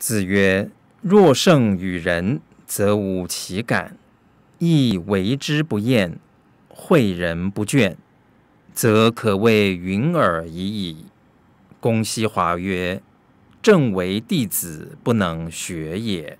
子曰：“若胜与人，则无其感；亦为之不厌，诲人不倦，则可谓云尔已矣。”公西华曰：“正为弟子不能学也。”